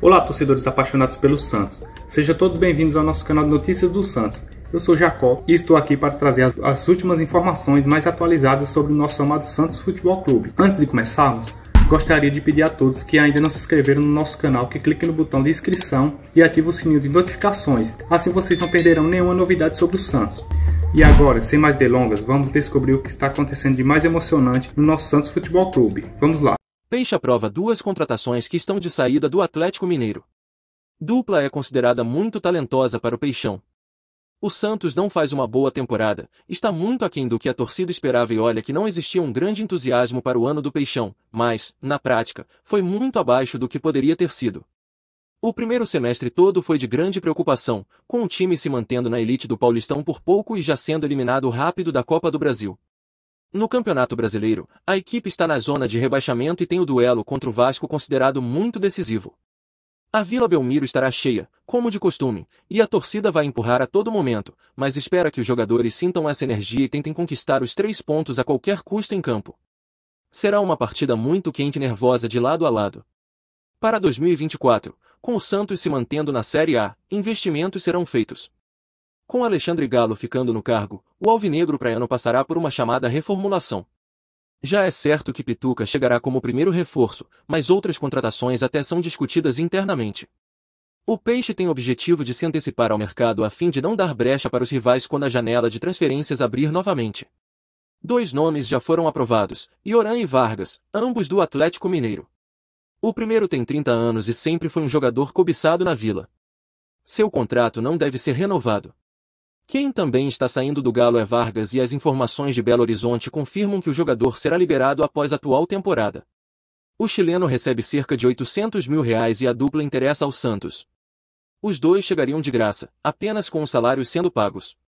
Olá, torcedores apaixonados pelo Santos. Sejam todos bem-vindos ao nosso canal de Notícias do Santos. Eu sou Jacó e estou aqui para trazer as, as, últimas informações mais atualizadas sobre o nosso amado Santos Futebol Clube. Antes de começarmos, gostaria de pedir a todos que ainda não se inscreveram no nosso canal que cliquem no botão de inscrição e ativem o sininho de notificações. Assim vocês não perderão nenhuma novidade sobre o Santos. E agora, sem mais delongas, vamos descobrir o que está acontecendo de mais emocionante no nosso Santos Futebol Clube. Vamos lá! Peixe aprova duas contratações que estão de saída do Atlético Mineiro. Dupla é considerada muito talentosa para o Peixão. O Santos não faz uma boa temporada, está muito aquém do que a torcida esperava e olha que não existia um grande entusiasmo para o ano do Peixão, mas, na prática, foi muito abaixo do que poderia ter sido. O primeiro semestre todo foi de grande preocupação, com o time se mantendo na elite do Paulistão por pouco e já sendo eliminado rápido da Copa do Brasil. No Campeonato Brasileiro, a equipe está na zona de rebaixamento e tem o duelo contra o Vasco considerado muito decisivo. A Vila Belmiro estará cheia, como de costume, e a torcida vai empurrar a todo momento, mas espera que os jogadores sintam essa energia e tentem conquistar os três pontos a qualquer custo em campo. Será uma partida muito quente e nervosa de lado a lado. Para 2024, com o Santos se mantendo na Série A, investimentos serão feitos. Com Alexandre Galo ficando no cargo, o alvinegro praiano passará por uma chamada reformulação. Já é certo que Pituca chegará como primeiro reforço, mas outras contratações até são discutidas internamente. O peixe tem o objetivo de se antecipar ao mercado a fim de não dar brecha para os rivais quando a janela de transferências abrir novamente. Dois nomes já foram aprovados, Yoran e Vargas, ambos do Atlético Mineiro. O primeiro tem 30 anos e sempre foi um jogador cobiçado na vila. Seu contrato não deve ser renovado. Quem também está saindo do Galo é Vargas e as informações de Belo Horizonte confirmam que o jogador será liberado após a atual temporada. O chileno recebe cerca de 800 mil reais e a dupla interessa ao Santos. Os dois chegariam de graça, apenas com os salários sendo pagos.